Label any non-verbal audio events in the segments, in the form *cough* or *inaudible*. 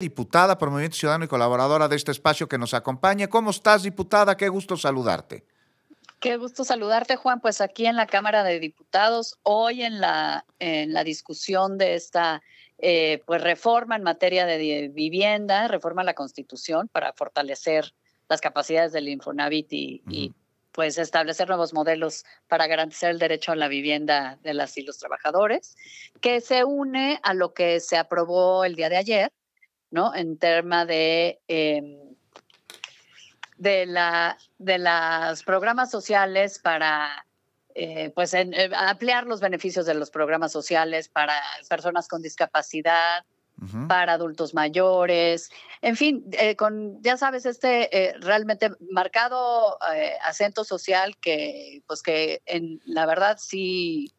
diputada por Movimiento Ciudadano y colaboradora de este espacio que nos acompaña. ¿Cómo estás, diputada? Qué gusto saludarte. Qué gusto saludarte, Juan. Pues aquí en la Cámara de Diputados, hoy en la, en la discusión de esta eh, pues reforma en materia de vivienda, reforma a la Constitución para fortalecer las capacidades del Infonavit y, y pues establecer nuevos modelos para garantizar el derecho a la vivienda de las y los trabajadores, que se une a lo que se aprobó el día de ayer ¿no? En tema de, em, de, la, de los programas sociales para eh, pues eh, ampliar los beneficios de los programas sociales para personas con discapacidad, para adultos mayores, en fin, eh, con, ya sabes, este realmente marcado acento social que, pues que en, la verdad sí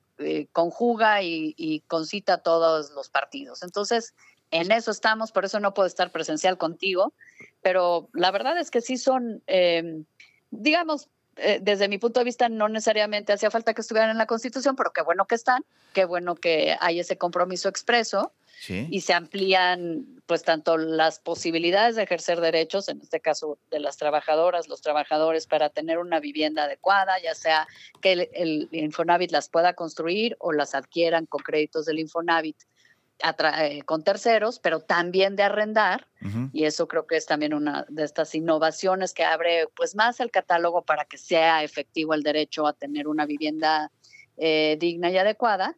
conjuga y, y, concita todos los partidos. Entonces, en eso estamos, por eso no puedo estar presencial contigo, pero la verdad es que sí son, eh, digamos, eh, desde mi punto de vista no necesariamente hacía falta que estuvieran en la Constitución, pero qué bueno que están, qué bueno que hay ese compromiso expreso y se amplían pues tanto las posibilidades de ejercer derechos, en este caso de las trabajadoras, los trabajadores para tener una vivienda adecuada, ya sea que el Infonavit las pueda construir o las adquieran con créditos del Infonavit eh, con terceros, pero también de arrendar. Y eso creo que es también una de estas innovaciones que abre pues más el catálogo para que sea efectivo el derecho a tener una vivienda eh, digna y adecuada.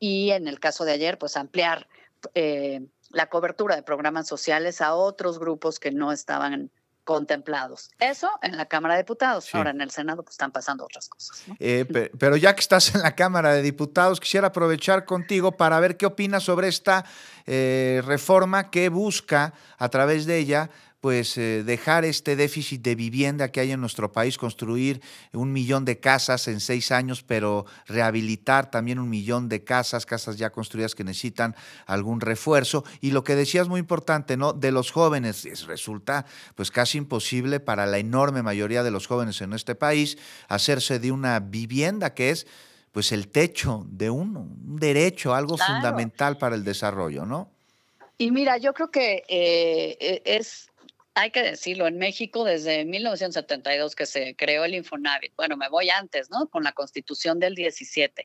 Y en el caso de ayer, pues ampliar eh, la cobertura de programas sociales a otros grupos que no estaban contemplados. Eso en la Cámara de Diputados. Ahora en el Senado pues, están pasando otras cosas. Eh, pero ya que estás en la Cámara de Diputados, quisiera aprovechar contigo para ver qué opinas sobre esta eh, reforma que busca a través de ella pues eh, dejar este déficit de vivienda que hay en nuestro país, construir un millón de casas en seis años, pero rehabilitar también un millón de casas, casas ya construidas que necesitan algún refuerzo. Y lo que decías muy importante, ¿no? De los jóvenes, resulta pues casi imposible para la enorme mayoría de los jóvenes en este país hacerse de una vivienda que es pues el techo de un derecho, algo fundamental para el desarrollo, ¿no? Y mira, yo creo que eh, e, es hay que decirlo, en México desde 1972 que se creó el Infonavit, bueno, me voy antes, ¿no? Con la constitución del 17,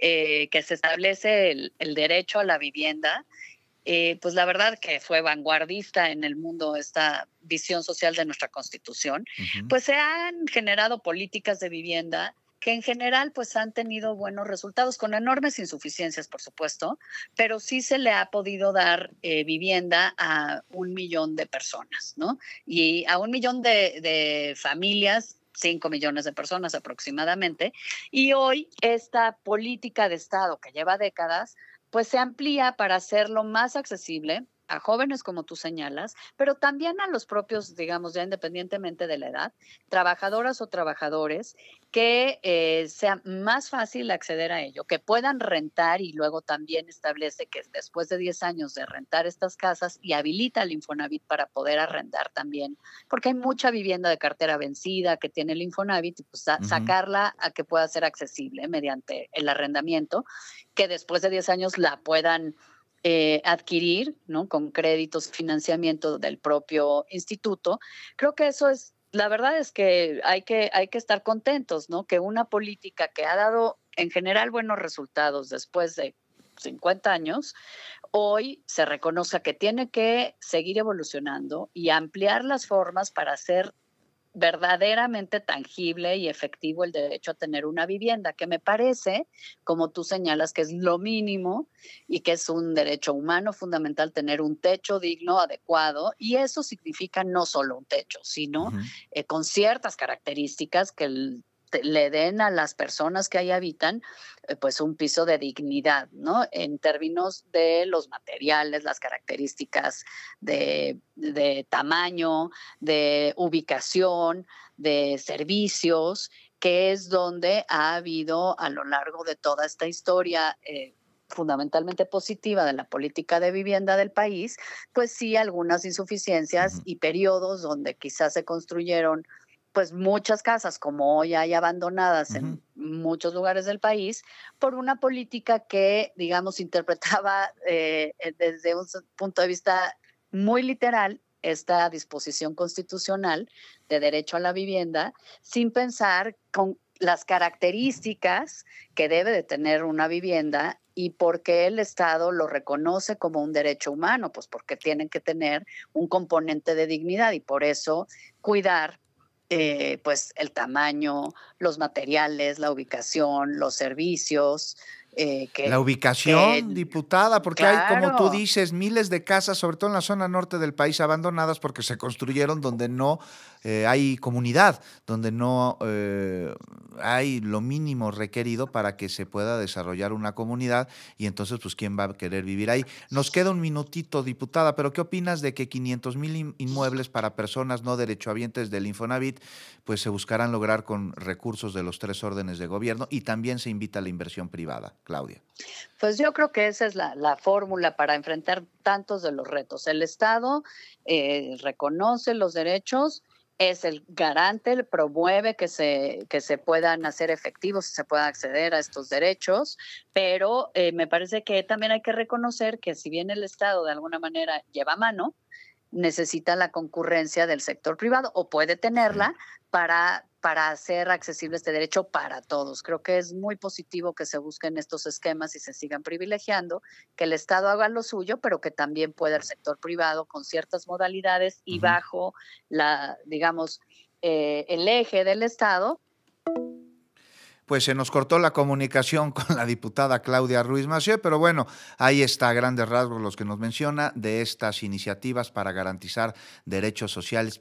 eh, que se establece el, derecho a la vivienda. Eh, pues la verdad que fue vanguardista en el mundo esta visión social de nuestra constitución, pues se han generado políticas de vivienda que en general pues han tenido buenos resultados, con enormes insuficiencias, por supuesto, pero sí se le ha podido dar eh, vivienda a un millón de personas, ¿no? Y a un millón de, familias 5 millones de personas aproximadamente. Y hoy esta política de Estado que lleva décadas, pues se amplía para hacerlo más accesible, a jóvenes, como tú señalas, pero también a los propios, digamos, ya independientemente de la edad, trabajadoras o trabajadores, que eh, sea más fácil acceder a ello, que puedan rentar y luego también establece que después de 10 años de rentar estas casas y habilita el Infonavit para poder arrendar también, porque hay mucha vivienda de cartera vencida que tiene el Infonavit, pues sacarla a que pueda ser accesible mediante el arrendamiento, que después de 10 años la puedan eh, adquirir, ¿no? Con créditos, financiamiento del propio instituto. Creo que eso es, la verdad es que hay que, hay que estar contentos, ¿no? Que una política que ha dado en general buenos resultados después de 50 años, hoy se reconoce que tiene que seguir evolucionando y ampliar las formas para hacer verdaderamente tangible y efectivo el derecho a tener una vivienda, que me parece, como tú señalas, que es lo mínimo y que es un derecho humano fundamental tener un techo digno, adecuado, y eso significa no solo un techo, sino eh, con ciertas características que el le den a las personas que ahí habitan eh, pues un piso de dignidad, ¿no? En términos de los materiales, las características de, tamaño, de ubicación, de servicios, que es donde ha habido a lo largo de toda esta historia. Eh, fundamentalmente positiva de la política de vivienda del país, pues sí algunas insuficiencias y periodos donde quizás se construyeron pues muchas casas, como hoy hay abandonadas en muchos lugares del país, por una política que, digamos, *laughs* interpretaba eh, eh, desde un punto de vista muy literal esta disposición constitucional de derecho a la vivienda, sin pensar con las características que debe de tener una vivienda y por qué el Estado lo reconoce como un derecho humano, pues porque tienen que tener un componente de dignidad y por eso cuidar eh, pues el tamaño, los materiales, la ubicación, los servicios, eh, la ubicación, diputada, porque hay, como tú dices, miles de casas, sobre todo en la zona norte del país, abandonadas porque se construyeron donde no eh, hay comunidad, donde no eh, hay lo mínimo requerido para que se pueda desarrollar una comunidad y entonces, pues, ¿quién va a querer vivir ahí? Nos queda un minutito, diputada, pero ¿qué opinas de que 500 mil inmuebles para personas no derechohabientes del Infonavit, pues se buscarán lograr con recursos de los tres órdenes de gobierno y también se invita a la inversión privada? Claudia? Pues yo creo que esa es la, fórmula para enfrentar tantos de los retos. El Estado eh, reconoce los derechos, es el garante, promueve que se, que se puedan hacer efectivos, que se pueda acceder a estos derechos, pero eh, me parece que también hay que reconocer que si bien el Estado de alguna manera lleva mano, necesita la concurrencia del sector privado o puede tenerla para, para hacer accesible este derecho para todos. Creo que es muy positivo que se busquen estos esquemas y se sigan privilegiando, que el Estado haga lo suyo, pero que también pueda el sector privado con ciertas modalidades y bajo la, digamos, eh, el eje del Estado, pues se nos cortó la comunicación *laughs* con la diputada Claudia Ruiz Massieu pero bueno, ahí está a grandes rasgos los que nos menciona de estas iniciativas para garantizar derechos sociales